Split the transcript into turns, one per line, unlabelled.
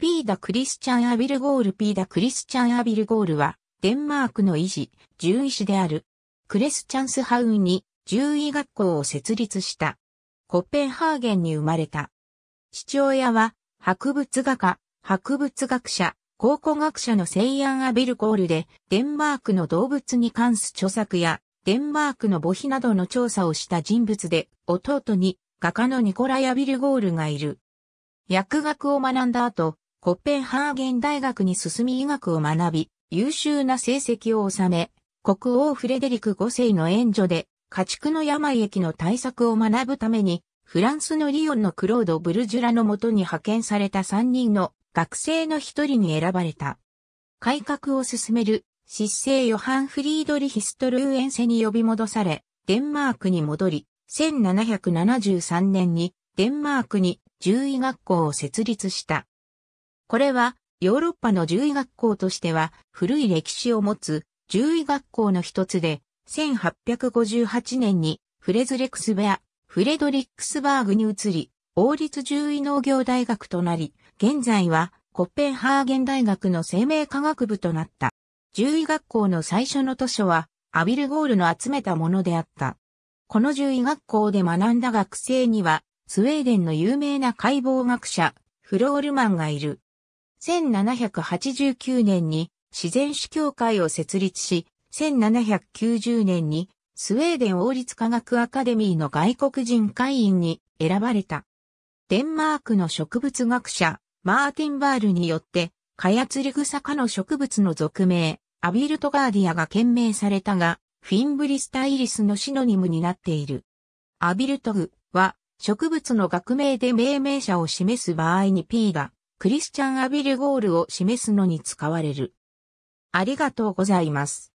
ピーダ・クリスチャン・アビルゴールピーダ・クリスチャン・アビルゴールは、デンマークの医師、獣医師である、クレスチャンスハウンに獣医学校を設立した。コッペンハーゲンに生まれた。父親は、博物画家、博物学者、考古学者のセイアン・アビルゴールで、デンマークの動物に関す著作や、デンマークの母碑などの調査をした人物で、弟に、画家のニコライ・アビルゴールがいる。薬学を学んだ後、コッペンハーゲン大学に進み医学を学び、優秀な成績を収め、国王フレデリク5世の援助で、家畜の病疫の対策を学ぶために、フランスのリオンのクロード・ブルジュラのもとに派遣された3人の学生の一人に選ばれた。改革を進める、失勢ヨハン・フリードリヒストルーエンセに呼び戻され、デンマークに戻り、1773年にデンマークに獣医学校を設立した。これは、ヨーロッパの獣医学校としては古い歴史を持つ獣医学校の一つで、1858年にフレズレクスベア、フレドリックスバーグに移り、王立獣医農業大学となり、現在はコッペンハーゲン大学の生命科学部となった。獣医学校の最初の図書は、アビルゴールの集めたものであった。この獣医学校で学んだ学生には、スウェーデンの有名な解剖学者、フロールマンがいる。1789年に自然史協会を設立し、1790年にスウェーデン王立科学アカデミーの外国人会員に選ばれた。デンマークの植物学者、マーティンバールによって、カヤツリグサ科の植物の俗名、アビルトガーディアが懸名されたが、フィンブリスタイリスのシノニムになっている。アビルトグは、植物の学名で命名者を示す場合に P がクリスチャン・アビルゴールを示すのに使われる。ありがとうございます。